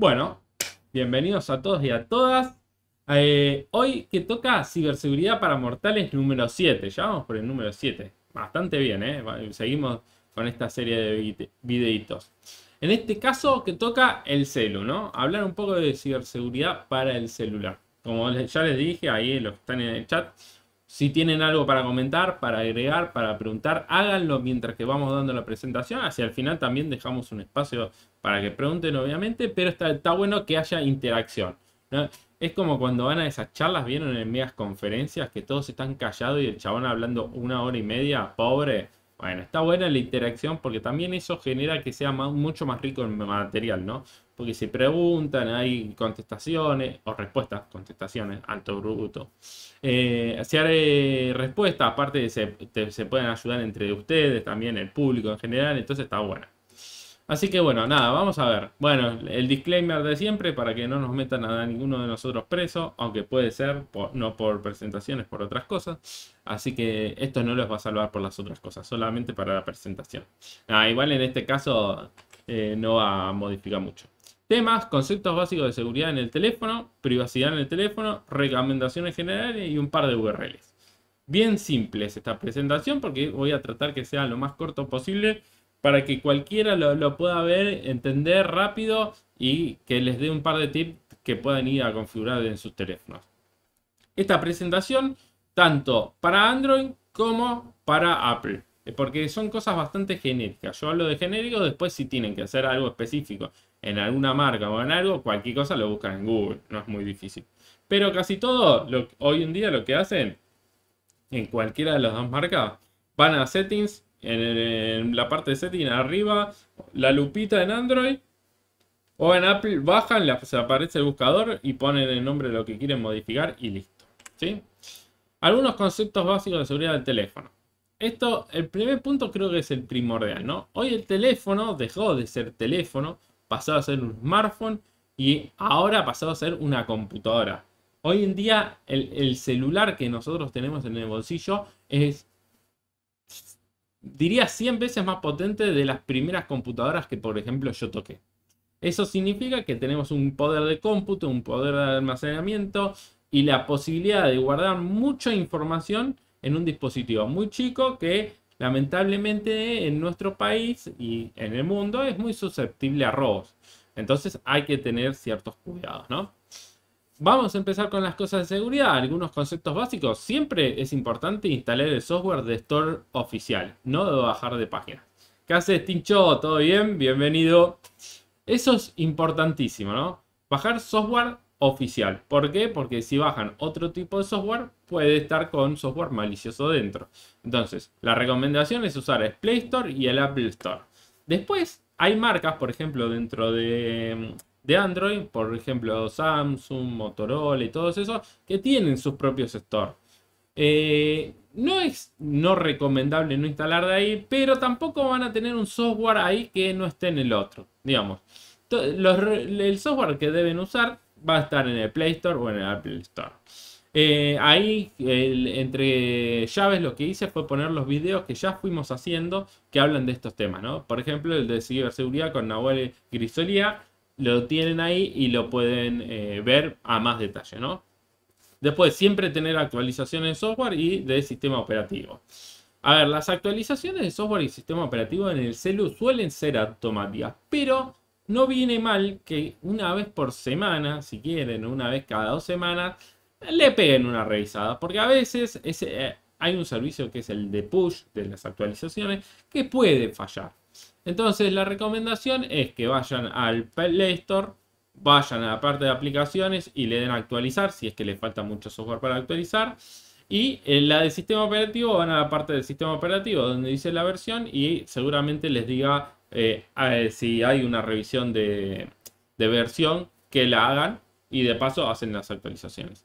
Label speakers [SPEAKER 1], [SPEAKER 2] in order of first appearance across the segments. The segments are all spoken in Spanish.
[SPEAKER 1] Bueno, bienvenidos a todos y a todas. Eh, hoy que toca ciberseguridad para mortales número 7. Ya vamos por el número 7. Bastante bien, ¿eh? Seguimos con esta serie de videitos. En este caso que toca el celu, ¿no? Hablar un poco de ciberseguridad para el celular. Como ya les dije, ahí los que están en el chat, si tienen algo para comentar, para agregar, para preguntar, háganlo mientras que vamos dando la presentación. Hacia el final también dejamos un espacio para que pregunten, obviamente, pero está, bueno que haya interacción. Es como cuando van a esas charlas, vieron en medias conferencias que todos están callados y el chabón hablando una hora y media, pobre. Bueno, está buena la interacción porque también eso genera que sea mucho más rico el material, ¿no? porque si preguntan, hay contestaciones o respuestas, contestaciones, alto bruto. Eh, si hay respuestas, aparte se, se pueden ayudar entre ustedes, también el público en general, entonces está buena. Así que bueno, nada, vamos a ver. Bueno, el disclaimer de siempre para que no nos metan a ninguno de nosotros preso, aunque puede ser, no por presentaciones, por otras cosas. Así que esto no los va a salvar por las otras cosas, solamente para la presentación. Ah, igual en este caso eh, no va a modificar mucho. Temas, conceptos básicos de seguridad en el teléfono, privacidad en el teléfono, recomendaciones generales y un par de URLs. Bien simples esta presentación porque voy a tratar que sea lo más corto posible para que cualquiera lo, pueda ver, entender rápido y que les dé un par de tips que puedan ir a configurar en sus teléfonos. Esta presentación tanto para Android como para Apple porque son cosas bastante genéricas. Yo hablo de genérico, después si tienen que hacer algo específico en alguna marca o en algo, cualquier cosa lo buscan en Google, no es muy difícil. Pero casi todo, lo, hoy en día lo que hacen en cualquiera de las dos marcas, van a settings, en, la parte de settings arriba, la lupita en Android, o en Apple bajan, se aparece el buscador y ponen el nombre de lo que quieren modificar y listo. Algunos conceptos básicos de seguridad del teléfono. Esto, el primer punto creo que es el primordial, ¿no? Hoy el teléfono dejó de ser teléfono pasado a ser un smartphone y ahora ha pasado a ser una computadora. Hoy en día el, celular que nosotros tenemos en el bolsillo es, diría, 100 veces más potente de las primeras computadoras que, por ejemplo, yo toqué. Eso significa que tenemos un poder de cómputo, un poder de almacenamiento y la posibilidad de guardar mucha información en un dispositivo muy chico que lamentablemente en nuestro país y en el mundo es muy susceptible a robos. Entonces hay que tener ciertos cuidados, ¿no? Vamos a empezar con las cosas de seguridad, algunos conceptos básicos. Siempre es importante instalar el software de store oficial, no de bajar de página. ¿Qué haces, Tincho? ¿Todo bien? Bienvenido. Eso es importantísimo, ¿no? Bajar software oficial. ¿Por qué? Porque si bajan otro tipo de software, puede estar con software malicioso dentro. Entonces, la recomendación es usar el Play Store y el Apple Store. Después, hay marcas, por ejemplo, dentro de, Android, por ejemplo, Samsung, Motorola y todos esos, que tienen sus propios Store eh, no es no recomendable no instalar de ahí, pero tampoco van a tener un software ahí que no esté en el otro. Digamos, el software que deben usar va a estar en el Play Store o en el Apple Store. Eh, ahí, entre llaves, lo que hice fue poner los videos que ya fuimos haciendo que hablan de estos temas, ¿no? Por ejemplo, el de ciberseguridad con Nahuel Grisolía, lo tienen ahí y lo pueden eh, ver a más detalle, ¿no? Después, siempre tener actualizaciones de software y de sistema operativo. A ver, las actualizaciones de software y sistema operativo en el celu suelen ser automáticas, pero no viene mal que una vez por semana, si quieren, una vez cada dos semanas, le peguen una revisada. Porque a veces eh, hay un servicio que es el de push de las actualizaciones que puede fallar. Entonces la recomendación es que vayan al Play Store, vayan a la parte de aplicaciones y le den a actualizar si es que les falta mucho software para actualizar. Y en la de sistema operativo van a la parte del sistema operativo donde dice la versión y seguramente les diga eh, si hay una revisión de, versión, que la hagan y de paso hacen las actualizaciones.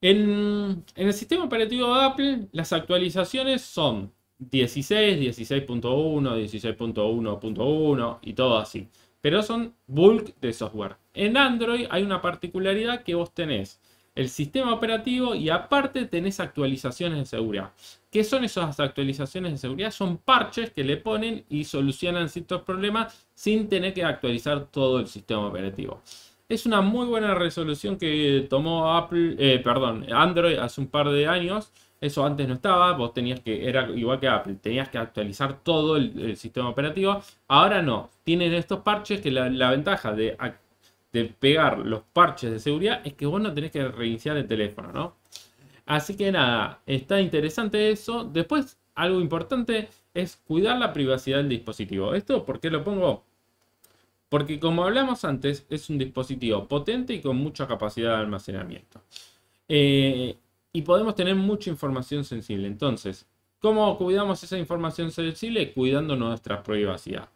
[SPEAKER 1] En, en el sistema operativo de Apple, las actualizaciones son 16, 16.1, 16.1.1 y todo así. Pero son bulk de software. En Android hay una particularidad que vos tenés el sistema operativo y aparte tenés actualizaciones de seguridad. ¿Qué son esas actualizaciones de seguridad? Son parches que le ponen y solucionan ciertos problemas sin tener que actualizar todo el sistema operativo. Es una muy buena resolución que tomó Apple, eh, perdón, Android hace un par de años. Eso antes no estaba, vos tenías que, era igual que Apple, tenías que actualizar todo el, sistema operativo. Ahora no, tienen estos parches que la, la ventaja de de pegar los parches de seguridad es que vos no tenés que reiniciar el teléfono, ¿no? Así que nada, está interesante eso. Después, algo importante es cuidar la privacidad del dispositivo. ¿Esto por qué lo pongo? Porque como hablamos antes, es un dispositivo potente y con mucha capacidad de almacenamiento. Eh, y podemos tener mucha información sensible. Entonces, ¿cómo cuidamos esa información sensible? Cuidando nuestra privacidad.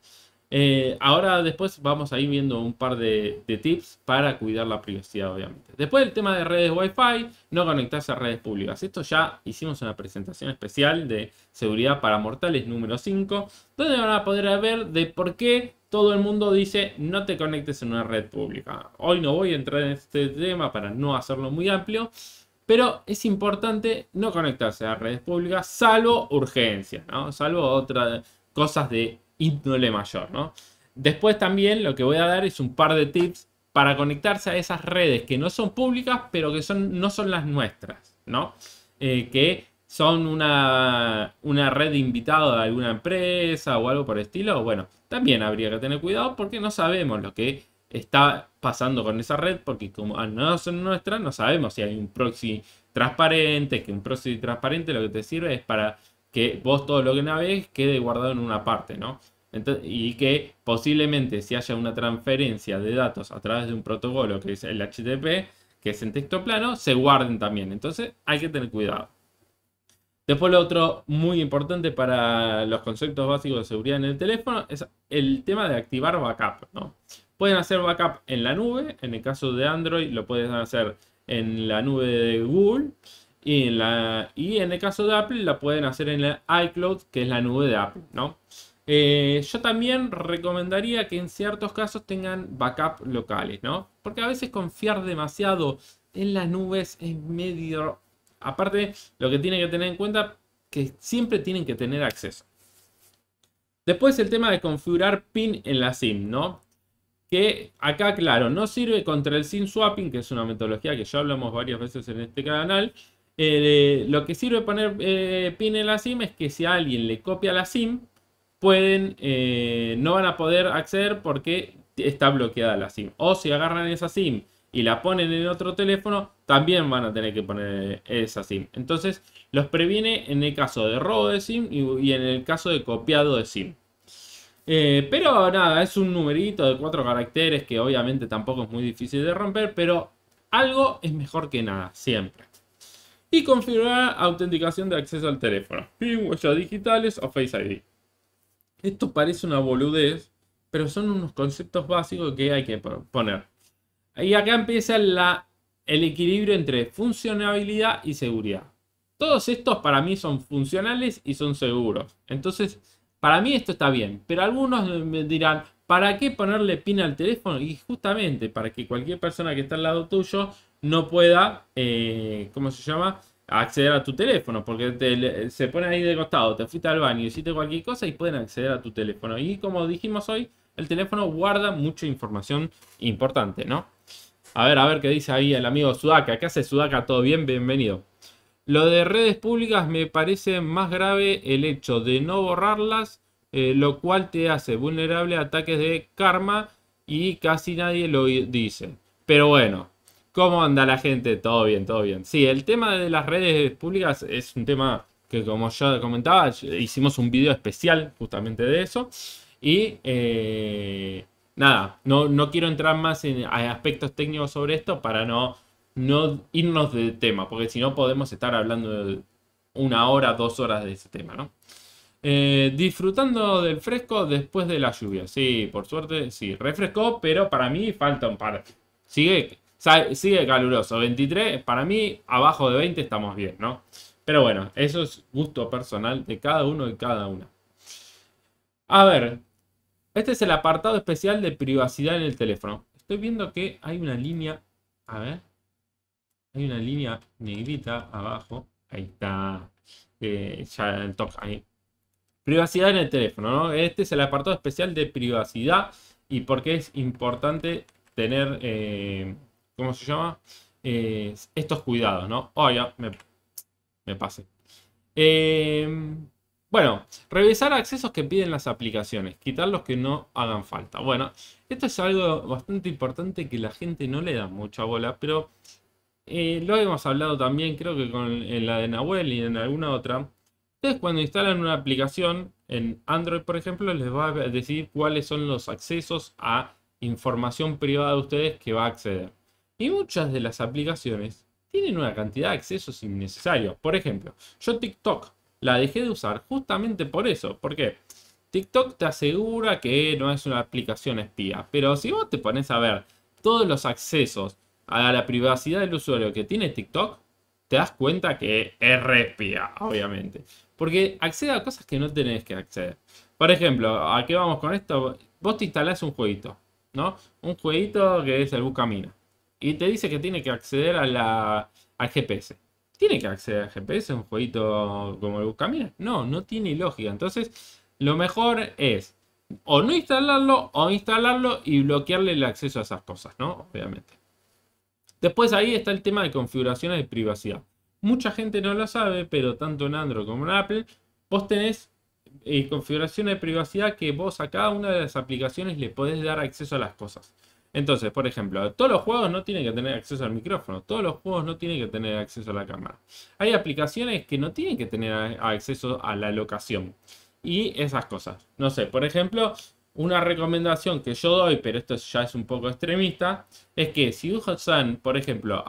[SPEAKER 1] Eh, ahora después vamos a ir viendo un par de, tips para cuidar la privacidad, obviamente. Después el tema de redes Wi-Fi, no conectarse a redes públicas. Esto ya hicimos una presentación especial de seguridad para mortales número 5, donde van a poder ver de por qué todo el mundo dice no te conectes en una red pública. Hoy no voy a entrar en este tema para no hacerlo muy amplio. Pero es importante no conectarse a redes públicas, salvo urgencia, salvo otras cosas de índole mayor, ¿no? Después también lo que voy a dar es un par de tips para conectarse a esas redes que no son públicas, pero que son, no son las nuestras, ¿no? Eh, que son una, una red invitada de alguna empresa o algo por el estilo. Bueno, también habría que tener cuidado porque no sabemos lo que está pasando con esa red, porque como ah, no son nuestras, no sabemos si hay un proxy transparente, que un proxy transparente lo que te sirve es para que vos todo lo que navegues quede guardado en una parte, ¿no? y que posiblemente si haya una transferencia de datos a través de un protocolo que es el HTTP, que es en texto plano, se guarden también. Entonces hay que tener cuidado. Después lo otro muy importante para los conceptos básicos de seguridad en el teléfono es el tema de activar backup. ¿no? Pueden hacer backup en la nube, en el caso de Android lo pueden hacer en la nube de Google y en, la, y en el caso de Apple la pueden hacer en la iCloud, que es la nube de Apple. ¿no? Eh, yo también recomendaría que en ciertos casos tengan backup locales, ¿no? Porque a veces confiar demasiado en las nubes es medio... Aparte, lo que tienen que tener en cuenta que siempre tienen que tener acceso. Después el tema de configurar pin en la SIM, ¿no? Que acá, claro, no sirve contra el SIM swapping, que es una metodología que ya hablamos varias veces en este canal. Eh, lo que sirve poner eh, pin en la SIM es que si alguien le copia la SIM, pueden, eh, no van a poder acceder porque está bloqueada la SIM. O si agarran esa SIM y la ponen en otro teléfono, también van a tener que poner esa SIM. Entonces, los previene en el caso de robo de SIM y, en el caso de copiado de SIM. Eh, pero nada, es un numerito de cuatro caracteres que obviamente tampoco es muy difícil de romper, pero algo es mejor que nada, siempre. Y configurar autenticación de acceso al teléfono, huellas digitales o Face ID. Esto parece una boludez, pero son unos conceptos básicos que hay que poner. Y acá empieza el equilibrio entre funcionabilidad y seguridad. Todos estos para mí son funcionales y son seguros. Entonces, para mí esto está bien, pero algunos me dirán, ¿para qué ponerle pin al teléfono? Y justamente para que cualquier persona que está al lado tuyo no pueda, eh, ¿cómo se llama? acceder a tu teléfono, porque se pone ahí de costado, te fuiste al baño, hiciste cualquier cosa y pueden acceder a tu teléfono. Y como dijimos hoy, el teléfono guarda mucha información importante, ¿no? A ver, a ver qué dice ahí el amigo Sudaka. ¿Qué hace Sudaka? ¿Todo bien? Bienvenido. Lo de redes públicas me parece más grave el hecho de no borrarlas, eh, lo cual te hace vulnerable a ataques de karma y casi nadie lo dice. Pero bueno, ¿Cómo anda la gente? Todo bien, todo bien. Sí, el tema de las redes públicas es un tema que como yo comentaba, hicimos un video especial justamente de eso. Y eh, nada, no, quiero entrar más en aspectos técnicos sobre esto para no, irnos del tema, porque si no podemos estar hablando una hora, dos horas de ese tema, ¿no? Eh, disfrutando del fresco después de la lluvia. Sí, por suerte, sí, refrescó, pero para mí falta un par. Sigue sigue caluroso. 23, para mí, abajo de 20 estamos bien, ¿no? Pero bueno, eso es gusto personal de cada uno y cada una. A ver, este es el apartado especial de privacidad en el teléfono. Estoy viendo que hay una línea, a ver, hay una línea negrita abajo. Ahí está, eh, ya toca. ahí. Privacidad en el teléfono, ¿no? Este es el apartado especial de privacidad y porque es importante tener... Eh, ¿cómo se llama? Eh, estos cuidados, ¿no? Oh, ya, me, me pasé. Eh, bueno, revisar accesos que piden las aplicaciones, quitar los que no hagan falta. Bueno, esto es algo bastante importante que la gente no le da mucha bola, pero eh, lo hemos hablado también, creo que en la de Nahuel y en alguna otra. Ustedes cuando instalan una aplicación en Android, por ejemplo, les va a decir cuáles son los accesos a información privada de ustedes que va a acceder. Y muchas de las aplicaciones tienen una cantidad de accesos innecesarios. Por ejemplo, yo TikTok la dejé de usar justamente por eso. Porque TikTok te asegura que no es una aplicación espía. Pero si vos te pones a ver todos los accesos a la privacidad del usuario que tiene TikTok, te das cuenta que es re espía, obviamente. Porque accede a cosas que no tenés que acceder. Por ejemplo, ¿a qué vamos con esto? Vos te instalás un jueguito, ¿no? Un jueguito que es el Camino. Y te dice que tiene que acceder a la, al GPS. ¿Tiene que acceder al GPS un jueguito como el Buscamina? No, no tiene lógica. Entonces, lo mejor es o no instalarlo o instalarlo y bloquearle el acceso a esas cosas, ¿no? Obviamente. Después ahí está el tema de configuraciones de privacidad. Mucha gente no lo sabe, pero tanto en Android como en Apple, vos tenés eh, configuraciones de privacidad que vos a cada una de las aplicaciones le podés dar acceso a las cosas. Entonces, por ejemplo, todos los juegos no tienen que tener acceso al micrófono, todos los juegos no tienen que tener acceso a la cámara. Hay aplicaciones que no tienen que tener acceso a la locación y esas cosas. No sé, por ejemplo, una recomendación que yo doy, pero esto ya es un poco extremista, es que si usan, por ejemplo,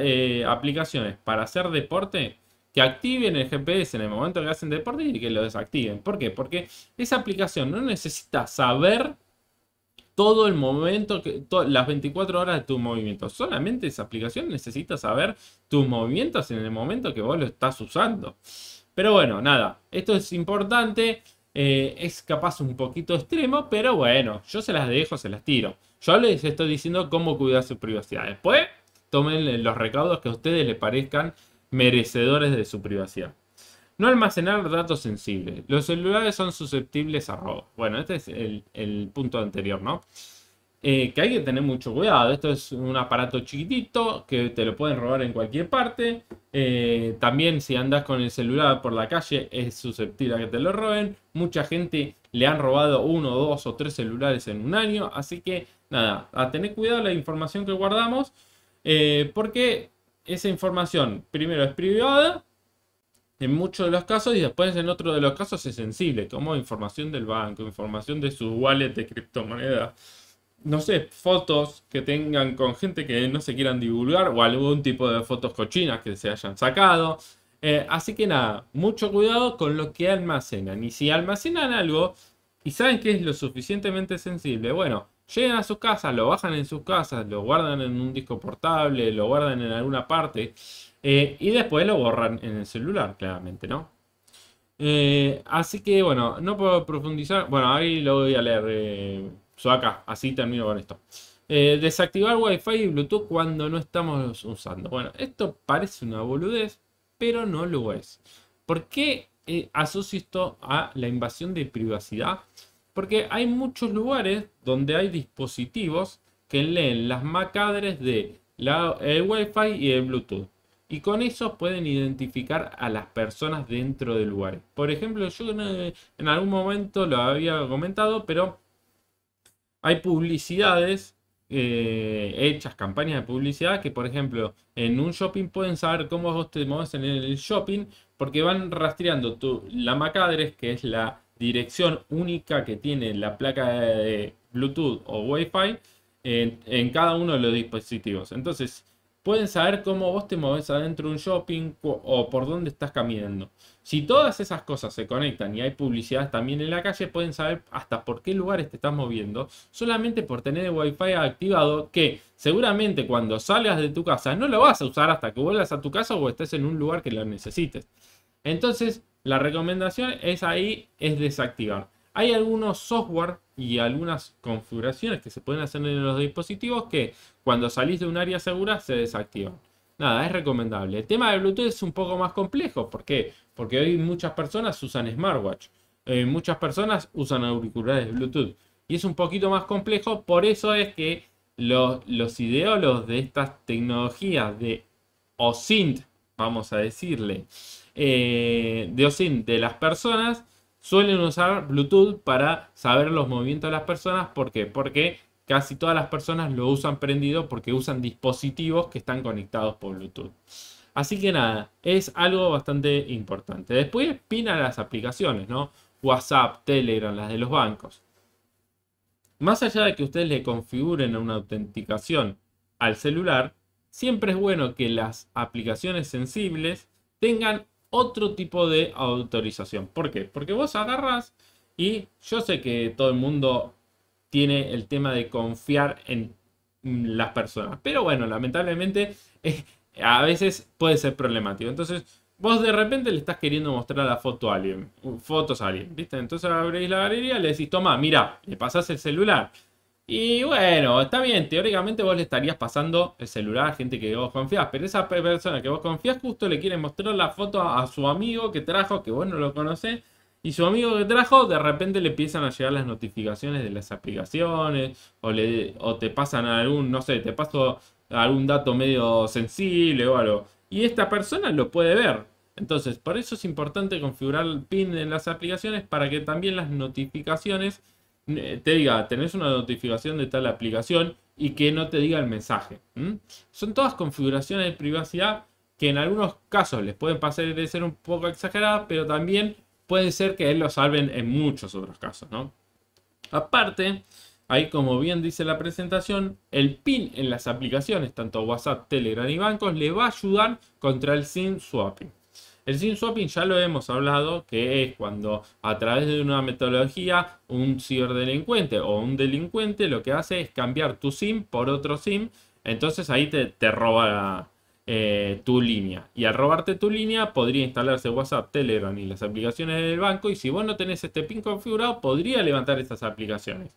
[SPEAKER 1] eh, aplicaciones para hacer deporte, que activen el GPS en el momento que hacen deporte y que lo desactiven. ¿Por qué? Porque esa aplicación no necesita saber todo el momento, que, las 24 horas de tu movimiento. Solamente esa aplicación necesita saber tus movimientos en el momento que vos lo estás usando. Pero bueno, nada, esto es importante. Eh, es capaz un poquito extremo, pero bueno, yo se las dejo, se las tiro. Yo les estoy diciendo cómo cuidar su privacidad. Después, tomen los recaudos que a ustedes les parezcan merecedores de su privacidad. No almacenar datos sensibles. Los celulares son susceptibles a robo. Bueno, este es el, punto anterior, ¿no? Eh, que hay que tener mucho cuidado. Esto es un aparato chiquitito que te lo pueden robar en cualquier parte. Eh, también si andas con el celular por la calle es susceptible a que te lo roben. Mucha gente le han robado uno, dos o tres celulares en un año. Así que nada, a tener cuidado la información que guardamos. Eh, porque esa información primero es privada en muchos de los casos y después en otro de los casos es sensible, como información del banco, información de su wallet de criptomonedas, no sé, fotos que tengan con gente que no se quieran divulgar o algún tipo de fotos cochinas que se hayan sacado. Eh, así que nada, mucho cuidado con lo que almacenan. Y si almacenan algo y saben que es lo suficientemente sensible, bueno, llegan a su casa, lo bajan en sus casas, lo guardan en un disco portable, lo guardan en alguna parte eh, y después lo borran en el celular, claramente, ¿no? Eh, así que bueno, no puedo profundizar. Bueno, ahí lo voy a leer. Eh, acá, así termino con esto. Eh, desactivar Wi-Fi y Bluetooth cuando no estamos usando. Bueno, esto parece una boludez, pero no lo es. ¿Por qué asocio esto a la invasión de privacidad? Porque hay muchos lugares donde hay dispositivos que leen las macadres de el Wi-Fi y el Bluetooth y con eso pueden identificar a las personas dentro del lugar. Por ejemplo, yo en eh, algún momento lo había comentado, pero hay publicidades eh, hechas, campañas de publicidad, que por ejemplo en un shopping pueden saber cómo vos te mueves en el shopping, porque van rastreando tu, la MAC que es la dirección única que tiene la placa de Bluetooth o Wi-Fi, en, en cada uno de los dispositivos. Entonces, pueden saber cómo vos te moves adentro de un shopping o por dónde estás caminando. Si todas esas cosas se conectan y hay publicidad también en la calle, pueden saber hasta por qué lugares te estás moviendo solamente por tener el Wi-Fi activado que seguramente cuando salgas de tu casa no lo vas a usar hasta que vuelvas a tu casa o estés en un lugar que lo necesites. Entonces, la recomendación es ahí, es desactivar. Hay algunos software y algunas configuraciones que se pueden hacer en los dispositivos que cuando salís de un área segura se desactivan. Nada, es recomendable. El tema de Bluetooth es un poco más complejo. ¿Por qué? Porque hoy muchas personas usan smartwatch. Eh, muchas personas usan auriculares Bluetooth. Y es un poquito más complejo. Por eso es que los, los ideólogos de estas tecnologías de OSINT, vamos a decirle, eh, de OSINT de las personas, suelen usar Bluetooth para saber los movimientos de las personas. ¿Por qué? Porque casi todas las personas lo usan prendido porque usan dispositivos que están conectados por Bluetooth. Así que nada, es algo bastante importante. Después pina las aplicaciones, ¿no? WhatsApp, Telegram, las de los bancos. Más allá de que ustedes le configuren una autenticación al celular, siempre es bueno que las aplicaciones sensibles tengan otro tipo de autorización. ¿Por qué? Porque vos agarras y yo sé que todo el mundo tiene el tema de confiar en las personas. Pero bueno, lamentablemente eh, a veces puede ser problemático. Entonces, vos de repente le estás queriendo mostrar la foto a alguien, fotos a alguien, ¿viste? Entonces abrís la galería, le decís, toma, mira, le pasás el celular. Y bueno, está bien, teóricamente vos le estarías pasando el celular a gente que vos confías, pero esa persona que vos confías justo le quiere mostrar la foto a su amigo que trajo, que vos no lo conocés, y su amigo que trajo, de repente le empiezan a llegar las notificaciones de las aplicaciones, o, le, o te pasan algún, no sé, te paso algún dato medio sensible o algo. Y esta persona lo puede ver. Entonces, por eso es importante configurar el PIN en las aplicaciones para que también las notificaciones eh, te diga, tenés una notificación de tal aplicación y que no te diga el mensaje. Son todas configuraciones de privacidad que en algunos casos les pueden pasar de ser un poco exageradas, pero también puede ser que lo salven en muchos otros casos, ¿no? Aparte, ahí como bien dice la presentación, el PIN en las aplicaciones, tanto WhatsApp, Telegram y bancos, le va a ayudar contra el SIM swapping. El SIM swapping ya lo hemos hablado, que es cuando a través de una metodología un ciberdelincuente o un delincuente lo que hace es cambiar tu SIM por otro SIM, entonces ahí te, roba eh, tu línea. Y al robarte tu línea podría instalarse WhatsApp, Telegram y las aplicaciones del banco y si vos no tenés este PIN configurado podría levantar estas aplicaciones.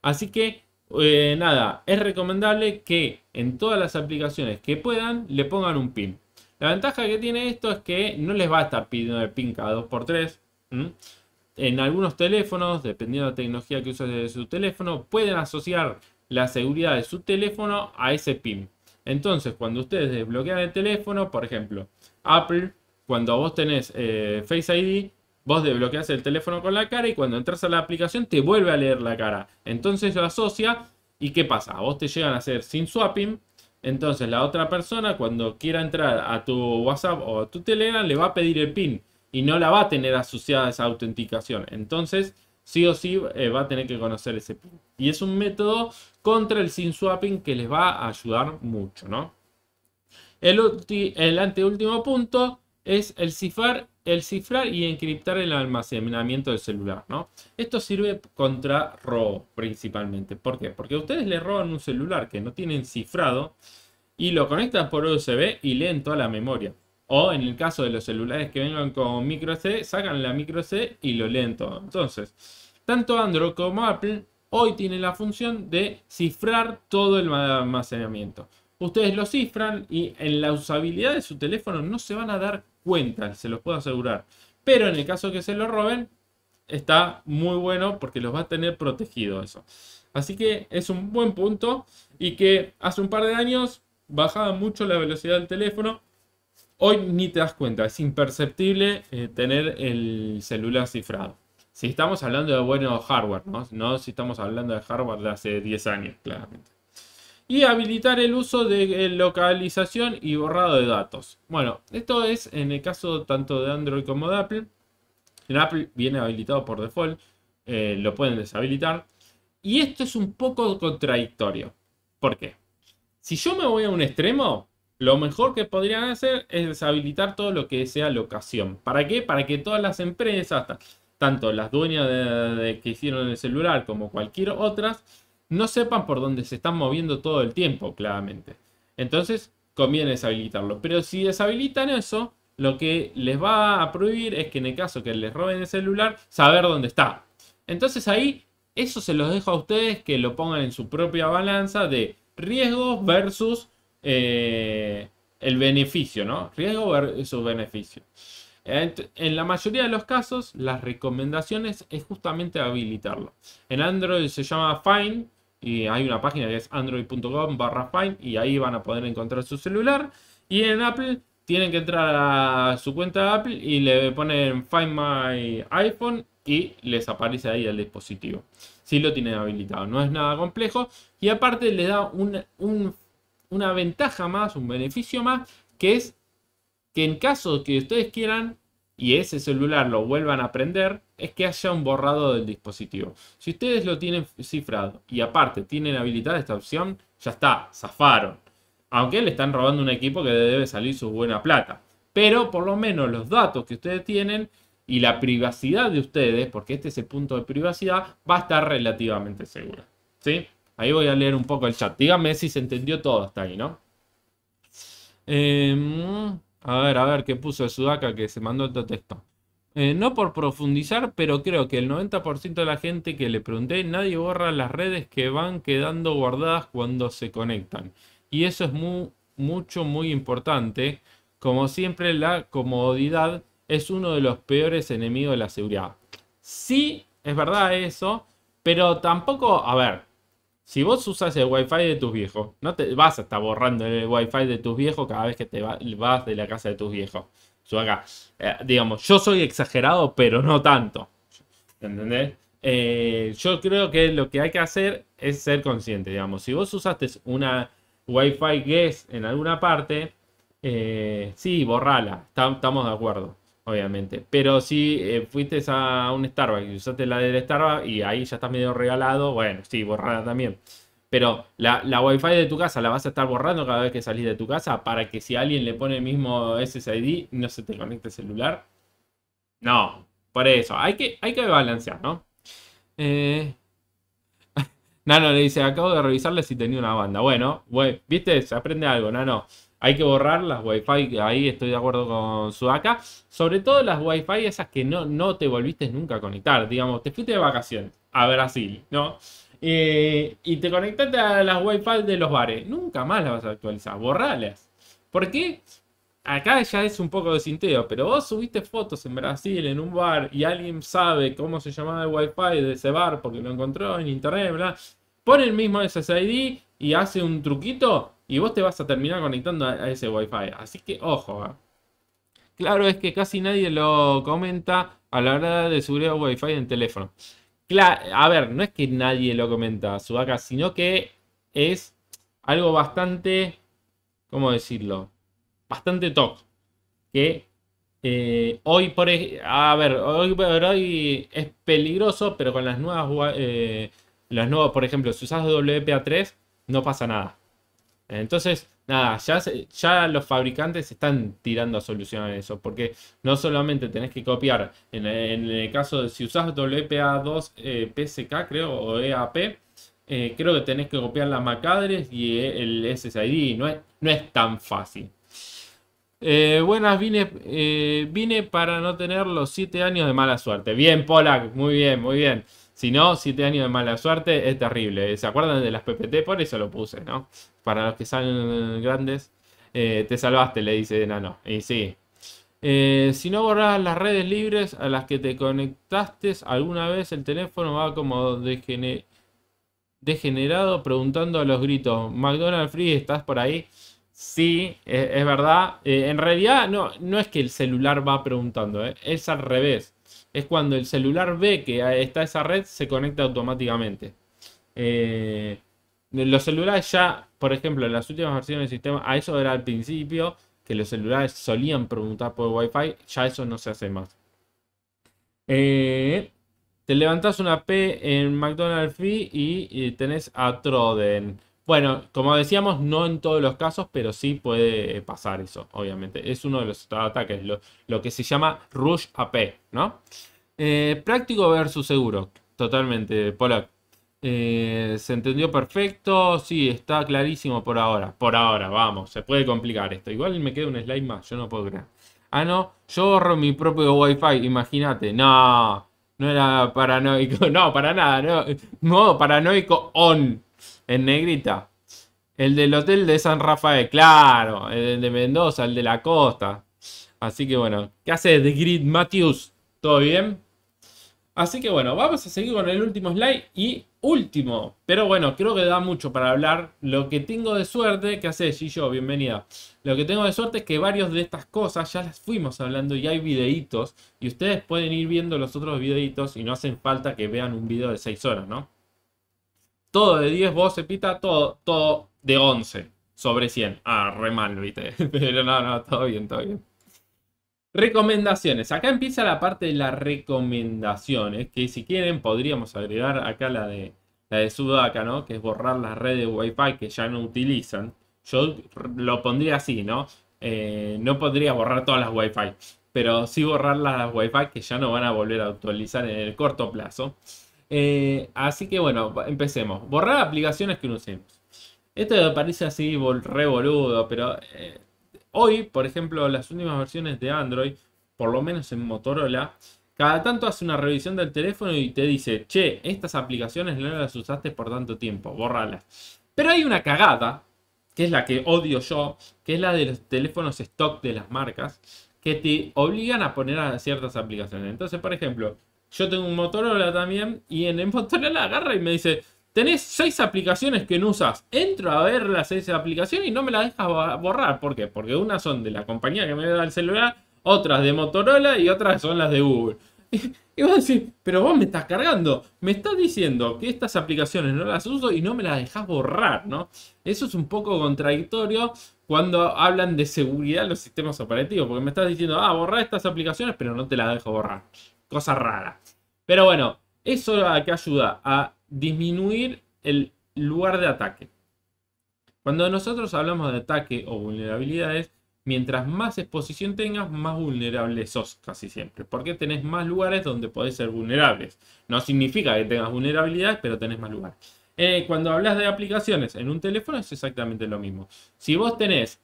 [SPEAKER 1] Así que eh, nada, es recomendable que en todas las aplicaciones que puedan le pongan un PIN. La ventaja que tiene esto es que no les va a estar pidiendo el pin cada 2x3. 3 En algunos teléfonos, dependiendo de la tecnología que uses de su teléfono, pueden asociar la seguridad de su teléfono a ese pin. Entonces, cuando ustedes desbloquean el teléfono, por ejemplo, Apple, cuando vos tenés eh, Face ID, vos desbloqueas el teléfono con la cara y cuando entras a la aplicación te vuelve a leer la cara. Entonces lo asocia y ¿qué pasa? A vos te llegan a hacer sin swapping entonces la otra persona cuando quiera entrar a tu WhatsApp o a tu Telegram le va a pedir el PIN y no la va a tener asociada a esa autenticación. Entonces sí o sí eh, va a tener que conocer ese PIN. Y es un método contra el sin swapping que les va a ayudar mucho, ¿no? El, el anteúltimo punto es el cifrar, el cifrar y encriptar el almacenamiento del celular, ¿no? Esto sirve contra robo principalmente. ¿Por qué? Porque ustedes le roban un celular que no tienen cifrado y lo conectan por USB y leen toda la memoria. O en el caso de los celulares que vengan con micro sacan la micro y lo leen todo. Entonces, tanto Android como Apple hoy tienen la función de cifrar todo el almacenamiento. Ustedes lo cifran y en la usabilidad de su teléfono no se van a dar cuentan, se los puedo asegurar. Pero en el caso que se lo roben, está muy bueno porque los va a tener protegido eso. Así que es un buen punto y que hace un par de años bajaba mucho la velocidad del teléfono. Hoy ni te das cuenta, es imperceptible eh, tener el celular cifrado. Si estamos hablando de bueno hardware, ¿no? No si estamos hablando de hardware de hace 10 años, claramente y habilitar el uso de eh, localización y borrado de datos. Bueno, esto es en el caso tanto de Android como de Apple. En Apple viene habilitado por default, eh, lo pueden deshabilitar. Y esto es un poco contradictorio. ¿Por qué? Si yo me voy a un extremo, lo mejor que podrían hacer es deshabilitar todo lo que sea locación. ¿Para qué? Para que todas las empresas, tanto las dueñas que hicieron el celular como cualquier otras, no sepan por dónde se están moviendo todo el tiempo, claramente. Entonces, conviene deshabilitarlo. Pero si deshabilitan eso, lo que les va a prohibir es que en el caso que les roben el celular, saber dónde está. Entonces ahí, eso se los dejo a ustedes que lo pongan en su propia balanza de riesgos versus eh, el beneficio, ¿no? Riesgo versus beneficio. En la mayoría de los casos, las recomendaciones es justamente habilitarlo. En Android se llama Find, y hay una página que es android.com barra Find y ahí van a poder encontrar su celular. Y en Apple tienen que entrar a su cuenta de Apple y le ponen Find My iPhone y les aparece ahí el dispositivo. Si lo tienen habilitado, no es nada complejo. Y aparte le da una ventaja más, un beneficio más, que es que en caso que ustedes quieran y ese celular lo vuelvan a prender, es que haya un borrado del dispositivo. Si ustedes lo tienen cifrado y aparte tienen habilitada esta opción, ya está, zafaron. Aunque le están robando un equipo que debe salir su buena plata. Pero por lo menos los datos que ustedes tienen y la privacidad de ustedes, porque este es el punto de privacidad, va a estar relativamente segura. ¿Sí? Ahí voy a leer un poco el chat. Díganme si se entendió todo hasta ahí, ¿no? Eh, a ver, a ver, ¿qué puso el Sudaca que se mandó este texto? Eh, no por profundizar, pero creo que el 90% de la gente que le pregunté, nadie borra las redes que van quedando guardadas cuando se conectan. Y eso es muy, mucho, muy importante. Como siempre, la comodidad es uno de los peores enemigos de la seguridad. Sí, es verdad eso, pero tampoco, a ver, si vos usas el wifi de tus viejos, no te vas a estar borrando el wifi de tus viejos cada vez que te vas de la casa de tus viejos. Yo eh, digamos, yo soy exagerado, pero no tanto. ¿Entendés? Eh, yo creo que lo que hay que hacer es ser consciente, digamos. Si vos usaste una wifi guest en alguna parte, eh, sí, borrala, estamos de acuerdo obviamente. Pero si eh, fuiste a un Starbucks y usaste la del Starbucks y ahí ya estás medio regalado, bueno, sí, borrada también. Pero la, la Wi-Fi de tu casa la vas a estar borrando cada vez que salís de tu casa para que si alguien le pone el mismo SSID no se te conecte el celular. No, por eso, hay que, hay que balancear, ¿no? Eh... Nano le dice, acabo de revisarle si tenía una banda. Bueno, viste, se aprende algo, Nano. Hay que borrar las Wi-Fi, ahí estoy de acuerdo con Sudaka. Sobre todo las Wi-Fi esas que no, no te volviste nunca a conectar. Digamos, te fuiste de vacaciones a Brasil, ¿no? Eh, y te conectaste a las Wi-Fi de los bares. Nunca más las vas a actualizar. Borralas. ¿Por qué? Acá ya es un poco de sinteo. pero vos subiste fotos en Brasil, en un bar, y alguien sabe cómo se llamaba el Wi-Fi de ese bar porque lo encontró en internet, ¿verdad? Pone el mismo SSID y hace un truquito y vos te vas a terminar conectando a, ese Wi-Fi. Así que ojo. ¿ah? Claro, es que casi nadie lo comenta a la hora de el Wi-Fi en teléfono. Claro, a ver, no es que nadie lo comenta, acá, sino que es algo bastante, ¿cómo decirlo? Bastante top. Que eh, hoy, por a ver, hoy, hoy es peligroso, pero con las nuevas, eh, las nuevas, por ejemplo, si usas WPA3, no pasa nada. Entonces, nada, ya, los fabricantes están tirando a solucionar eso, porque no solamente tenés que copiar, en, el caso de si usás WPA2 PSK, eh, creo, o EAP, eh, creo que tenés que copiar las macadres y el SSID, no es, no es tan fácil. Eh, buenas, vine, vine para no tener los 7 años de mala suerte. Bien, Polak, muy bien, muy bien. Si no, 7 años de mala suerte es terrible. ¿Se acuerdan de las PPT? Por eso lo puse, ¿no? para los que salen grandes, eh, te salvaste, le dice Nano. Y sí. Eh, si no borras las redes libres a las que te conectaste alguna vez, el teléfono va como degenerado preguntando a los gritos, McDonald's Free, ¿estás por ahí? Sí, e-, es, verdad. Eh, en realidad no, no es que el celular va preguntando, es al revés. Es cuando el celular ve que ah, está esa red, se conecta automáticamente. Los celulares ya, por ejemplo, en las últimas versiones del sistema, a eso era al principio, que los celulares solían preguntar por Wi-Fi, ya eso no se hace más. Eh, te levantás una P en McDonald's Fee y, tenés a Troden. Bueno, como decíamos, no en todos los casos, pero sí puede eh, pasar eso, obviamente. Es uno de los ataques, lo, que se llama Rush AP, ¿no? Eh, práctico versus seguro, totalmente, Polak. Eh, ¿Se entendió perfecto? Sí, está clarísimo por ahora. Por ahora, vamos, se puede complicar esto. Igual me queda un slide más, yo no puedo creer. Ah, no, yo borro mi propio wifi, imagínate. No, no era paranoico. No, para nada, no. Modo paranoico on, en negrita. El del hotel de San Rafael, claro. El de Mendoza, el de la costa. Así que bueno, ¿qué hace de Grid Matthews? ¿Todo bien? Así que bueno, vamos a seguir con el último slide y último. Pero bueno, creo que da mucho para hablar. Lo que tengo de suerte, que hace yo, Bienvenida. Lo que tengo de suerte es que varios de estas cosas ya las fuimos hablando y hay videitos. Y ustedes pueden ir viendo los otros videitos y no hacen falta que vean un video de 6 horas, ¿no? Todo de 10, vos se pita todo, todo de 11 sobre 100. Ah, re mal, viste. Pero no, no, todo bien, todo bien. Recomendaciones. Acá empieza la parte de las recomendaciones, que si quieren podríamos agregar acá la de, la de Sudaca, ¿no? Que es borrar las redes Wi-Fi que ya no utilizan. Yo lo pondría así, ¿no? Eh, no podría borrar todas las Wi-Fi, pero sí borrar las Wi-Fi que ya no van a volver a actualizar en el corto plazo. Eh, así que bueno, empecemos. Borrar aplicaciones que no usemos. Esto parece así re boludo, pero eh, Hoy, por ejemplo, las últimas versiones de Android, por lo menos en Motorola, cada tanto hace una revisión del teléfono y te dice, che, estas aplicaciones no las usaste por tanto tiempo, borralas. Pero hay una cagada, que es la que odio yo, que es la de los teléfonos stock de las marcas, que te obligan a poner ciertas aplicaciones. Entonces, por ejemplo, yo tengo un Motorola también y en el Motorola agarra y me dice, Tenés seis aplicaciones que no usas. Entro a ver las seis aplicaciones y no me las dejas borrar. ¿Por qué? Porque unas son de la compañía que me da el celular, otras de Motorola y otras son las de Google. Y vos decís, pero vos me estás cargando, me estás diciendo que estas aplicaciones no las uso y no me las dejas borrar, ¿no? Eso es un poco contradictorio cuando hablan de seguridad los sistemas operativos, porque me estás diciendo, ah, borrar estas aplicaciones, pero no te las dejo borrar. Cosa rara. Pero bueno, eso lo que ayuda? A disminuir el lugar de ataque. Cuando nosotros hablamos de ataque o vulnerabilidades, mientras más exposición tengas, más vulnerable sos casi siempre. Porque tenés más lugares donde podés ser vulnerables. No significa que tengas vulnerabilidades, pero tenés más lugares. Eh, cuando hablas de aplicaciones en un teléfono es exactamente lo mismo. Si vos tenés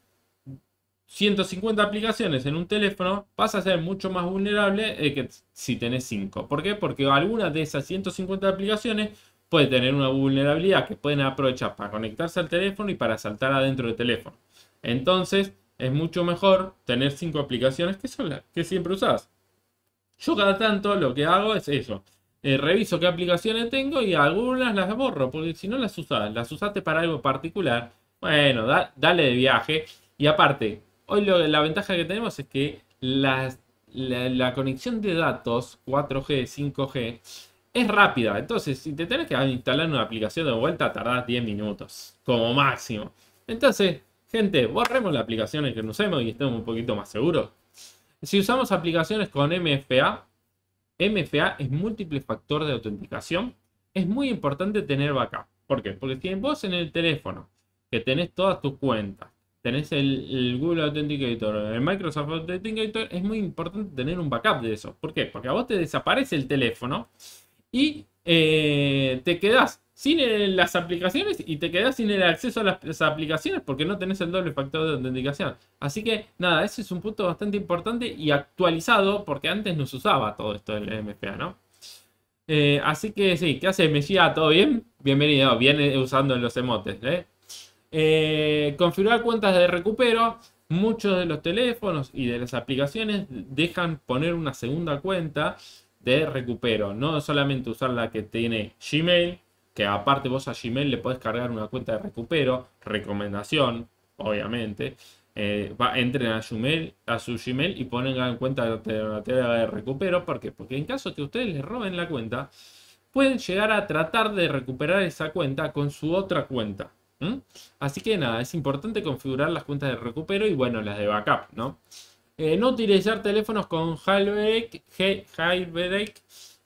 [SPEAKER 1] 150 aplicaciones en un teléfono, vas a ser mucho más vulnerable eh, que si tenés 5. ¿Por qué? Porque alguna de esas 150 aplicaciones puede tener una vulnerabilidad que pueden aprovechar para conectarse al teléfono y para saltar adentro del teléfono. Entonces, es mucho mejor tener cinco aplicaciones que son las que siempre usas Yo cada tanto lo que hago es eso. Eh, reviso qué aplicaciones tengo y algunas las borro, porque si no las usas las usaste para algo particular, bueno, dale de viaje. Y aparte, hoy la ventaja que tenemos es que la conexión de datos 4G, 5G, es rápida. Entonces, si te tenés que instalar una aplicación de vuelta, tardás 10 minutos, como máximo. Entonces, gente, borremos las aplicaciones que nos hemos y estemos un poquito más seguros. Si usamos aplicaciones con MFA, MFA es múltiple factor de autenticación. Es muy importante tener backup. ¿Por qué? Porque si vos en el teléfono que tenés todas tus cuentas, tenés el, el, Google Authenticator, el Microsoft Authenticator, es muy importante tener un backup de eso. ¿Por qué? Porque a vos te desaparece el teléfono y eh, te quedas sin eh, las aplicaciones y te quedas sin el acceso a las aplicaciones porque no tenés el doble factor de autenticación. Así que nada, ese es un punto bastante importante y actualizado porque antes no se usaba todo esto del MFA, ¿no? Eh, así que sí, ¿qué hace Mesía? ¿Todo bien? Bienvenido, viene usando los emotes. ¿eh? Eh, configurar cuentas de recupero. Muchos de los teléfonos y de las aplicaciones dejan poner una segunda cuenta de recupero. No solamente usar la que tiene Gmail, que aparte vos a Gmail le podés cargar una cuenta de recupero, recomendación, obviamente. Eh, va, entren a, Gmail, a su Gmail y ponen en cuenta la de recupero. ¿Por qué? Porque en caso que ustedes les roben la cuenta, pueden llegar a tratar de recuperar esa cuenta con su otra cuenta. Así que nada, es importante configurar las cuentas de recupero y bueno, las de backup, ¿no? Eh, no utilizar teléfonos con high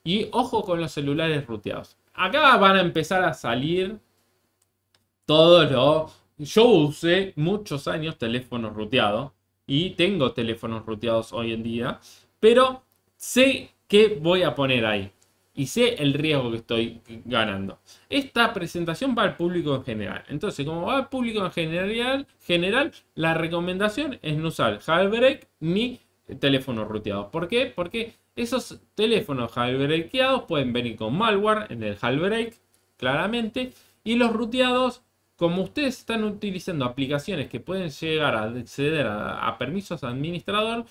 [SPEAKER 1] y ojo con los celulares ruteados. Acá van a empezar a salir todos los... Yo usé muchos años teléfonos ruteados y tengo teléfonos ruteados hoy en día, pero sé que voy a poner ahí y sé el riesgo que estoy ganando. Esta presentación va al público en general. Entonces, como va al público en general, general la recomendación es no usar jailbreak ni teléfonos ruteados. ¿Por qué? Porque esos teléfonos jailbreakeados pueden venir con malware en el jailbreak, claramente, y los ruteados como ustedes están utilizando aplicaciones que pueden llegar a acceder a, permisos administrador,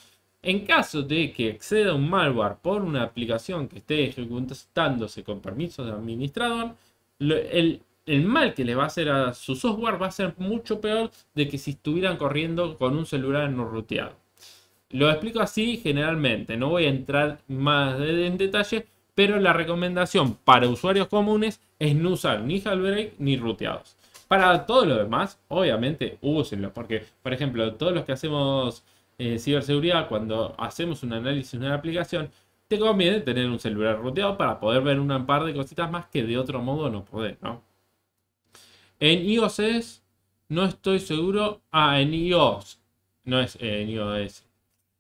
[SPEAKER 1] en caso de que exceda un malware por una aplicación que esté ejecutándose con permisos de administrador, el, mal que le va a hacer a su software va a ser mucho peor de que si estuvieran corriendo con un celular no ruteado. Lo explico así generalmente, no voy a entrar más en detalle, pero la recomendación para usuarios comunes es no usar ni jailbreak ni ruteados. Para todo lo demás, obviamente, úsenlo, porque, por ejemplo, todos los que hacemos eh, ciberseguridad, cuando hacemos un análisis en una aplicación, te conviene tener un celular roteado para poder ver un par de cositas más que de otro modo no podés, ¿no? En iOS no estoy seguro. Ah, en iOS. No es eh, en iOS.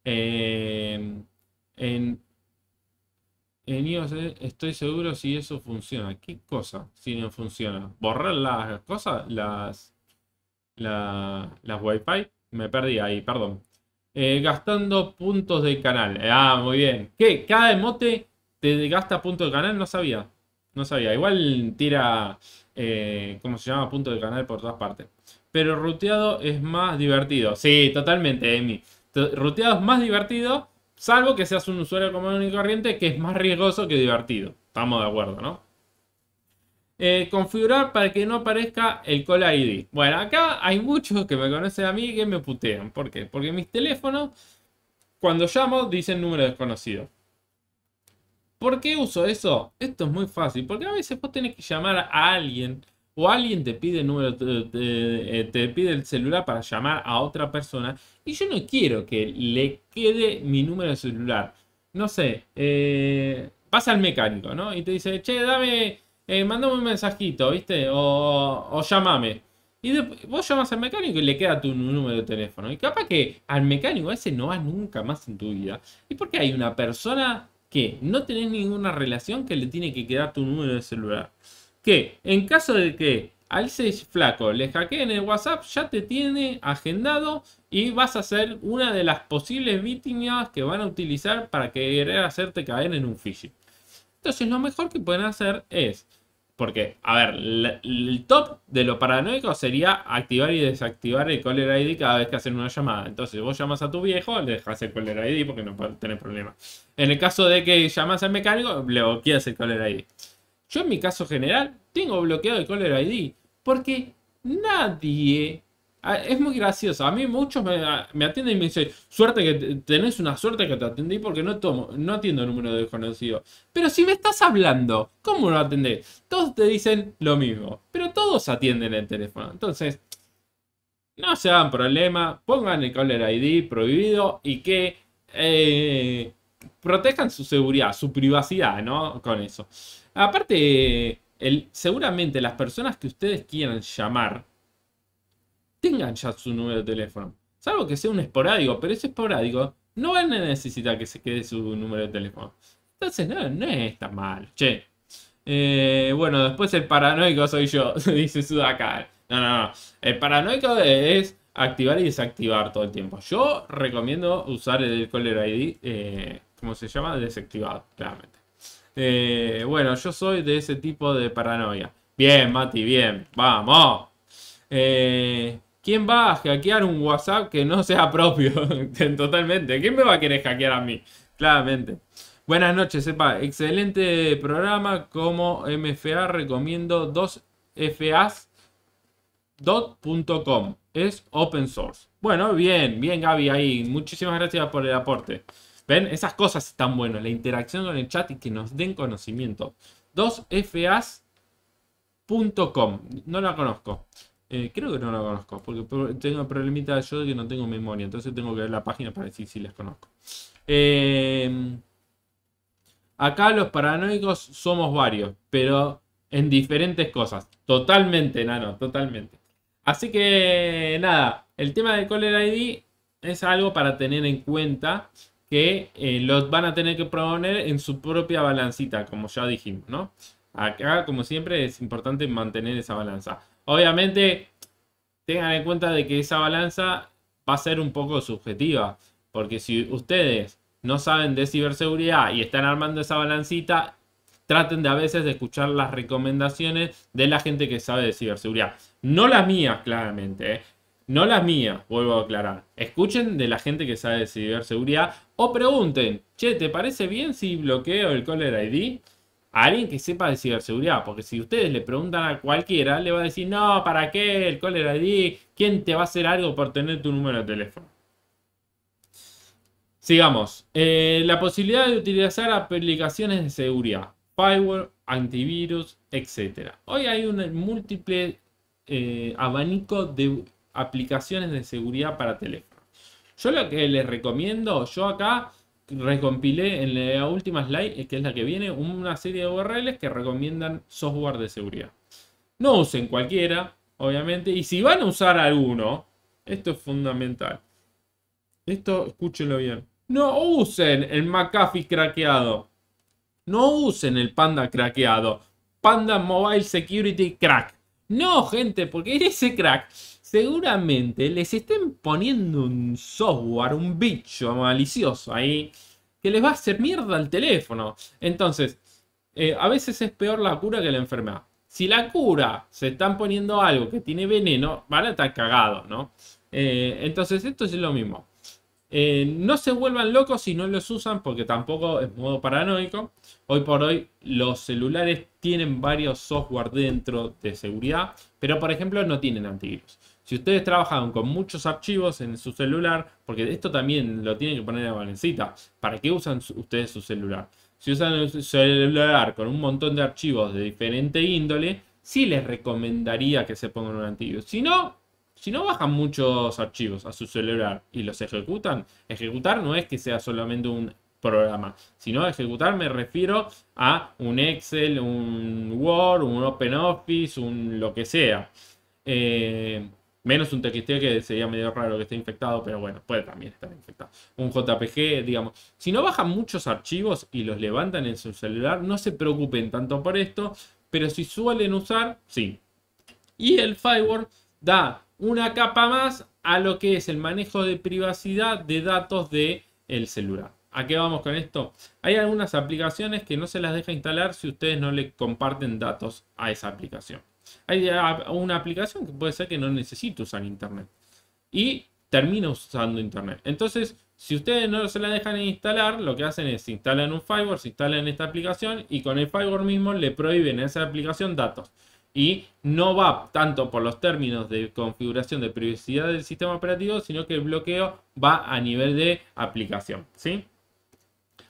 [SPEAKER 1] Em, en, iOS estoy seguro si eso funciona. ¿Qué cosa? Si no funciona. ¿Borrar las cosas? Las, las Wi-Fi. Me perdí ahí, perdón. Eh, gastando puntos de canal. Ah, muy bien. ¿Qué? ¿Cada emote te gasta puntos de canal? No sabía. No sabía. Igual tira, eh, ¿cómo se llama? Puntos de canal por todas partes. Pero ruteado es más divertido. Sí, totalmente, Emi. Ruteado es más divertido, salvo que seas un usuario común y corriente, que es más riesgoso que divertido. Estamos de acuerdo, ¿no? Eh, configurar para que no aparezca el call ID. Bueno, acá hay muchos que me conocen a mí que me putean. ¿Por qué? Porque mis teléfonos, cuando llamo, dicen número desconocido. ¿Por qué uso eso? Esto es muy fácil. Porque a veces vos tenés que llamar a alguien o alguien te pide el número, te, eh, pide el celular para llamar a otra persona y yo no quiero que le quede mi número de celular. No sé, eh, pasa al mecánico, ¿no? Y te dice, che, dame eh, mandame un mensajito, ¿viste? O, o llamame. Y vos llamas al mecánico y le queda tu número de teléfono. Y capaz que al mecánico ese no vas nunca más en tu vida. ¿Y porque hay una persona que no tenés ninguna relación que le tiene que quedar tu número de celular? Que en caso de que al 6 flaco le hackeen el WhatsApp, ya te tiene agendado y vas a ser una de las posibles víctimas que van a utilizar para querer hacerte caer en un phishing. Entonces lo mejor que pueden hacer es porque, a ver, el top de lo paranoico sería activar y desactivar el caller ID cada vez que hacen una llamada. Entonces, vos llamas a tu viejo, le dejas el caller ID porque no puede tener problema. En el caso de que llamas al mecánico, le bloqueas el caller ID. Yo en mi caso general tengo bloqueado el caller ID porque nadie Ah, es muy gracioso. A mí muchos me, ah, atienden y me dicen, suerte que tenés una suerte que te atendí porque no tomo, no atiendo el número desconocido. Pero si me estás hablando, ¿cómo lo atendés? Todos te dicen lo mismo. Pero todos atienden el teléfono. Entonces, no se hagan problema. Pongan el caller ID prohibido y que eh, protejan su seguridad, su privacidad, ¿no? Con eso. Aparte, el, seguramente las personas que ustedes quieran llamar tengan ya su número de teléfono. Salvo que sea un esporádico, pero ese esporádico no van a necesitar que se quede su número de teléfono. Entonces, no, no es tan mal. Che. Eh, bueno, después el paranoico soy yo, dice Sudakar. No, no, no. El paranoico es activar y desactivar todo el tiempo. Yo recomiendo usar el Caller ID, eh, ¿cómo se llama? Desactivado, claramente. Eh, bueno, yo soy de ese tipo de paranoia. Bien, Mati, bien. Vamos. Eh, ¿Quién va a hackear un WhatsApp que no sea propio? Totalmente. ¿Quién me va a querer hackear a mí? Claramente. Buenas noches, sepa. Excelente programa. Como MFA recomiendo 2FAs.com. Es open source. Bueno, bien, bien Gaby ahí. Muchísimas gracias por el aporte. Ven, esas cosas están buenas. La interacción con el chat y que nos den conocimiento. 2FAs.com. No la conozco. Eh, creo que no la conozco, porque tengo problemita yo de que no tengo memoria, entonces tengo que ver la página para decir si las conozco. Em, acá los paranoicos somos varios, pero en diferentes cosas. Totalmente, nano, totalmente. Así que nada, el tema de Caller ID es algo para tener en cuenta que eh, los van a tener que proponer en su propia balancita, como ya dijimos, ¿no? Acá, como siempre, es importante mantener esa balanza. Obviamente, tengan en cuenta de que esa balanza va a ser un poco subjetiva. Porque si ustedes no saben de ciberseguridad y están armando esa balancita, traten de a veces de escuchar las recomendaciones de la gente que sabe de ciberseguridad. No las mías, claramente. ¿eh? No las mías, vuelvo a aclarar. Escuchen de la gente que sabe de ciberseguridad o pregunten, che, ¿te parece bien si bloqueo el caller ID? alguien que sepa de ciberseguridad, porque si ustedes le preguntan a cualquiera, le va a decir, no, ¿para qué? El cólera ID, ¿quién te va a hacer algo por tener tu número de teléfono? Sigamos. Eh, la posibilidad de utilizar aplicaciones de seguridad, firewall, antivirus, etc. Hoy hay un múltiple eh, abanico de aplicaciones de seguridad para teléfono. Yo lo que les recomiendo, yo acá recompilé en la última slide, que es la que viene, una serie de URLs que recomiendan software de seguridad. No usen cualquiera, obviamente, y si van a usar alguno, esto es fundamental. Esto, escúchenlo bien. No usen el McAfee craqueado. No usen el Panda craqueado. Panda Mobile Security Crack. No, gente, porque ese crack seguramente les estén poniendo un software, un bicho malicioso ahí, que les va a hacer mierda al teléfono. Entonces, eh, a veces es peor la cura que la enfermedad. Si la cura se están poniendo algo que tiene veneno, van a estar cagados, ¿no? Eh, entonces, esto es lo mismo. Eh, no se vuelvan locos si no los usan, porque tampoco es modo paranoico. Hoy por hoy los celulares tienen varios software dentro de seguridad, pero por ejemplo no tienen antivirus. Si ustedes trabajan con muchos archivos en su celular, porque esto también lo tienen que poner en la valencita, ¿para qué usan ustedes su celular? Si usan su celular con un montón de archivos de diferente índole, sí les recomendaría que se pongan un antivirus. Si no, si no bajan muchos archivos a su celular y los ejecutan, ejecutar no es que sea solamente un programa, sino ejecutar me refiero a un Excel, un Word, un OpenOffice, un lo que sea. Eh, Menos un TXT que sería medio raro que esté infectado, pero bueno, puede también estar infectado. Un JPG, digamos. Si no bajan muchos archivos y los levantan en su celular, no se preocupen tanto por esto, pero si suelen usar, sí. Y el firewall da una capa más a lo que es el manejo de privacidad de datos del el celular. ¿A qué vamos con esto? Hay algunas aplicaciones que no se las deja instalar si ustedes no le comparten datos a esa aplicación. Hay una aplicación que puede ser que no necesite usar internet. Y termina usando internet. Entonces, si ustedes no se la dejan instalar, lo que hacen es instalan un firewall, se instalan esta aplicación y con el firewall mismo le prohíben a esa aplicación datos. Y no va tanto por los términos de configuración de privacidad del sistema operativo, sino que el bloqueo va a nivel de aplicación. ¿sí?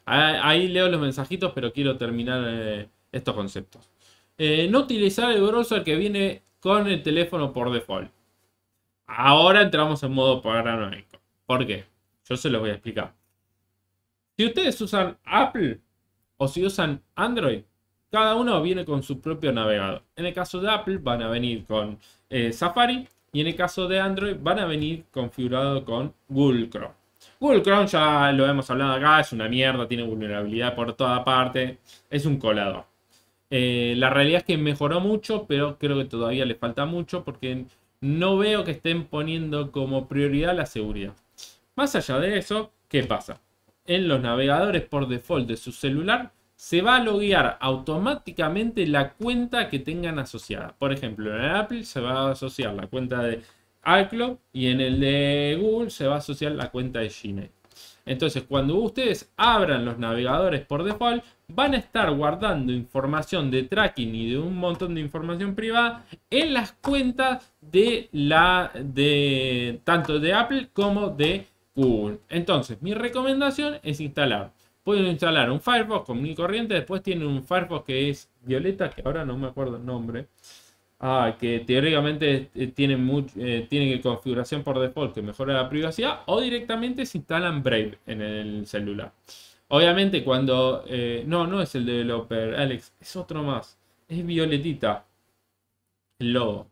[SPEAKER 1] Ahí leo los mensajitos, pero quiero terminar eh, estos conceptos. Eh, no utilizar el browser que viene con el teléfono por default. Ahora entramos en modo paranoico. ¿Por qué? Yo se los voy a explicar. Si ustedes usan Apple o si usan Android, cada uno viene con su propio navegador. En el caso de Apple van a venir con eh, Safari y en el caso de Android van a venir configurado con Google Chrome. Google Chrome ya lo hemos hablado acá, es una mierda, tiene vulnerabilidad por toda parte, es un colador. Eh, la realidad es que mejoró mucho, pero creo que todavía les falta mucho porque no veo que estén poniendo como prioridad la seguridad. Más allá de eso, ¿qué pasa? En los navegadores por default de su celular se va a loguear automáticamente la cuenta que tengan asociada. Por ejemplo, en Apple se va a asociar la cuenta de iCloud y en el de Google se va a asociar la cuenta de Gmail. Entonces, cuando ustedes abran los navegadores por default, van a estar guardando información de tracking y de un montón de información privada en las cuentas de la de tanto de Apple como de Google. Entonces, mi recomendación es instalar. Pueden instalar un Firefox con mi corriente, después tienen un Firefox que es violeta, que ahora no me acuerdo el nombre. Ah, que teóricamente eh, tienen eh, configuración por default que mejora la privacidad o directamente se instalan Brave en el celular. Obviamente cuando... Eh, no, no es el developer, Alex, es otro más. Es violetita. El no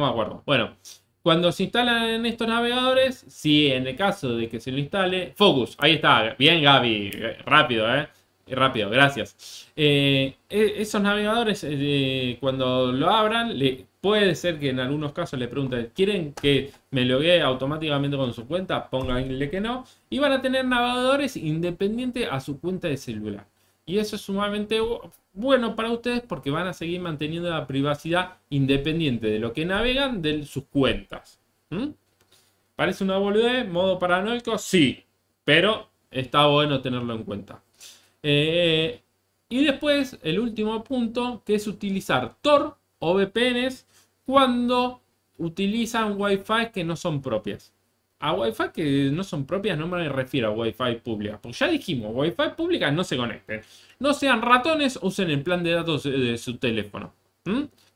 [SPEAKER 1] me acuerdo. Bueno, cuando se instalan en estos navegadores, si en el caso de que se lo instale... Focus, ahí está. Bien Gaby, rápido, ¿eh? rápido, gracias. Eh, e, esos navegadores, eh, cuando lo abran, puede ser que en algunos casos le pregunten, ¿quieren que me loguee automáticamente con su cuenta? Pónganle que no. Y van a tener navegadores independientes a su cuenta de celular. Y eso es sumamente bueno para ustedes porque van a seguir manteniendo la privacidad independiente de lo que navegan de sus cuentas. ¿Mm? ¿Parece una boludez? ¿Modo paranoico? Sí. Pero está bueno tenerlo en cuenta. Eh, y después, el último punto, que es utilizar Tor o VPNs cuando utilizan Wi-Fi que no son propias. A Wi-Fi que no son propias no me refiero a Wi-Fi pública. Porque ya dijimos, Wi-Fi pública no se conecten. No sean ratones, usen el plan de datos de su teléfono.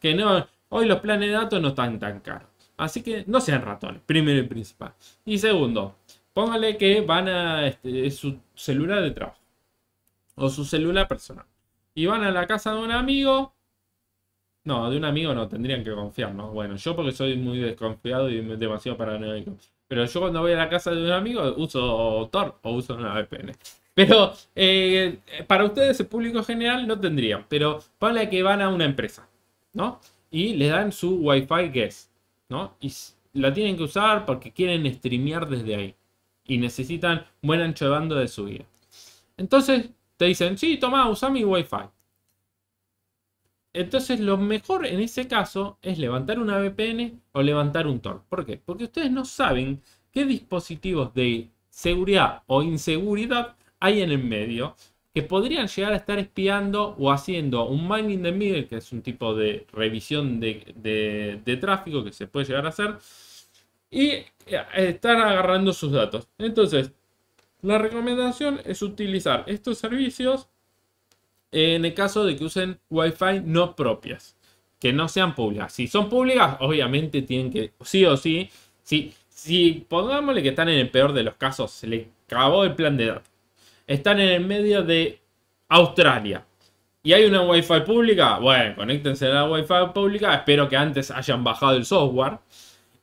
[SPEAKER 1] Que no, hoy los planes de datos no están tan caros. Así que no sean ratones, primero y principal. Y segundo, póngale que van a... Este, su celular de trabajo o su celular personal. Y van a la casa de un amigo. No, de un amigo no, tendrían que confiar, ¿no? Bueno, yo porque soy muy desconfiado y demasiado paranoico. Pero yo cuando voy a la casa de un amigo uso Tor o uso una VPN. Pero eh, para ustedes, el público general, no tendrían. Pero la que van a una empresa, ¿no? Y le dan su Wi-Fi guest, ¿no? Y la tienen que usar porque quieren streamear desde ahí. Y necesitan buen ancho de banda de subida. Entonces, te dicen, sí, toma, usa mi Wi-Fi. Entonces lo mejor en ese caso es levantar una VPN o levantar un Tor. ¿Por qué? Porque ustedes no saben qué dispositivos de seguridad o inseguridad hay en el medio que podrían llegar a estar espiando o haciendo un mining de middle, que es un tipo de revisión de, tráfico que se puede llegar a hacer, y eh, estar agarrando sus datos. Entonces, la recomendación es utilizar estos servicios en el caso de que usen Wi-Fi no propias, que no sean públicas. Si son públicas, obviamente tienen que, sí o sí, si, si pongámosle que están en el peor de los casos, se le acabó el plan de datos. Están en el medio de Australia. Y hay una Wi-Fi pública. Bueno, conéctense a la Wi-Fi pública. Espero que antes hayan bajado el software.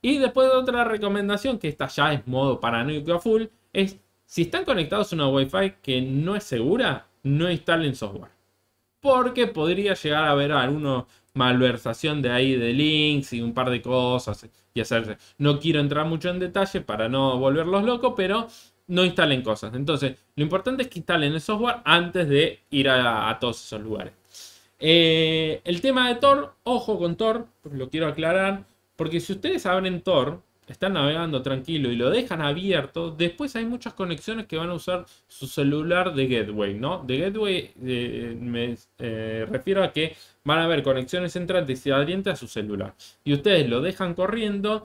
[SPEAKER 1] Y después otra recomendación, que esta ya es modo paranoico a full, es si están conectados a una Wi-Fi que no es segura, no instalen software. Porque podría llegar a haber alguna malversación de ahí de links y un par de cosas y hacerse. No quiero entrar mucho en detalle para no volverlos locos, pero no instalen cosas. Entonces, lo importante es que instalen el software antes de ir a, todos esos lugares. Eh, el tema de Tor, ojo con Tor, lo quiero aclarar, porque si ustedes abren Tor, están navegando tranquilo y lo dejan abierto, después hay muchas conexiones que van a usar su celular de gateway, ¿no? De gateway eh, me eh, refiero a que van a haber conexiones entrantes y salientes a su celular. Y ustedes lo dejan corriendo,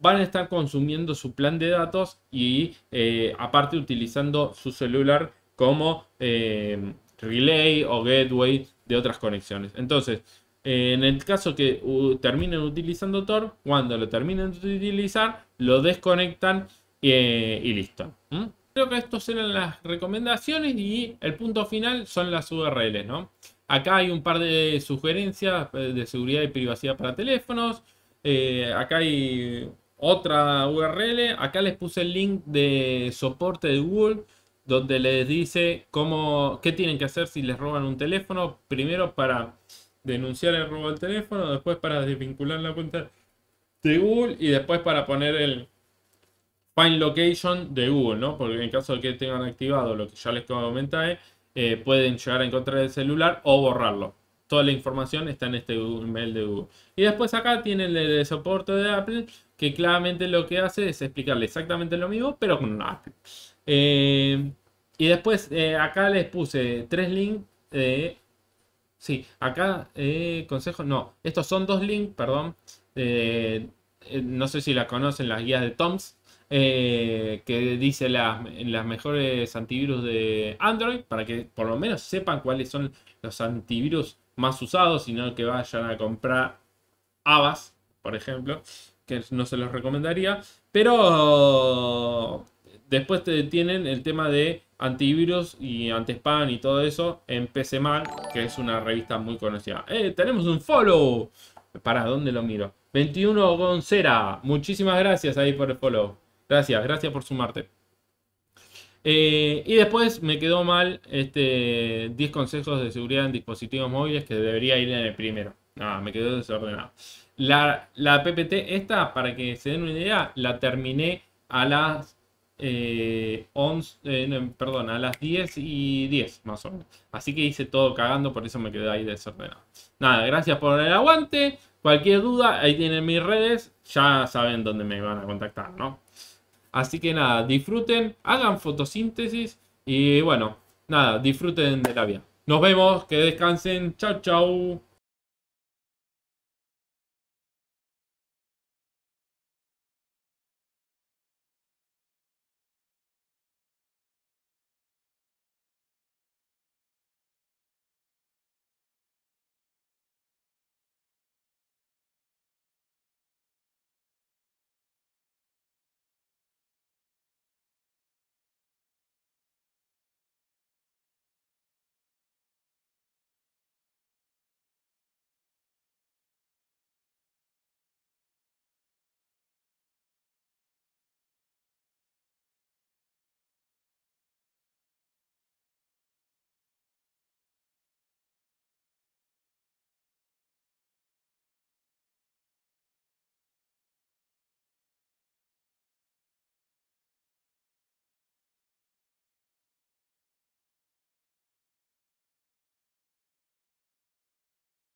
[SPEAKER 1] van a estar consumiendo su plan de datos y eh, aparte utilizando su celular como relay o gateway de otras conexiones. Entonces, en el caso que terminen utilizando Tor, cuando lo terminen de utilizar, lo desconectan eh, y listo. Creo que estas eran las recomendaciones y el punto final son las URLs, Acá hay un par de sugerencias eh, de seguridad y privacidad para teléfonos. Eh, acá hay otra URL. Acá les puse el link de soporte de Google donde les dice cómo, qué tienen que hacer si les roban un teléfono. Primero para denunciar el robo del teléfono, después para desvincular la cuenta de Google y después para poner el Find Location de Google, ¿no? Porque en caso de que tengan activado lo que ya les comenté, eh, pueden llegar a encontrar el celular o borrarlo. Toda la información está en este email de Google. Y después acá tienen el de soporte de Apple, que claramente lo que hace es explicarle exactamente lo mismo, pero con Apple. Eh, y después eh, acá les puse tres links de Sí, acá eh, consejo, no, estos son dos links, perdón. Eh, eh, no sé si la conocen las guías de Toms, que dice las, mejores antivirus de Android, para que por lo menos sepan cuáles son los antivirus más usados, y no que vayan a comprar Avas, por ejemplo, que no se los recomendaría. Pero después te tienen el tema de antivirus y anti-spam y todo eso en PC que es una revista muy conocida. Eh, ¡Tenemos un follow! ¿Para ¿dónde lo miro? 21 Goncera. Muchísimas gracias ahí por el follow. Gracias, gracias por sumarte. Eh, y después me quedó mal este 10 consejos de seguridad en dispositivos móviles que debería ir en el primero. Nada, me quedó desordenado. La, la PPT esta, para que se den una idea, la terminé a las 11, eh, eh, perdón, a las 10 y 10 más o menos. Así que hice todo cagando, por eso me quedé ahí desordenado. Nada, gracias por el aguante. Cualquier duda, ahí tienen mis redes. Ya saben dónde me van a contactar, ¿no? Así que nada, disfruten, hagan fotosíntesis y bueno, nada, disfruten de la vida. Nos vemos, que descansen. Chao, chao.